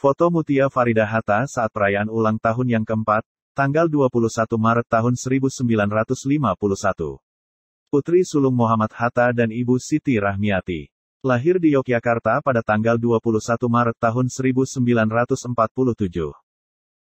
Foto Mutia Farida Hatta saat perayaan ulang tahun yang keempat, tanggal 21 Maret tahun 1951. Putri sulung Muhammad Hatta dan Ibu Siti Rahmiati. Lahir di Yogyakarta pada tanggal 21 Maret tahun 1947.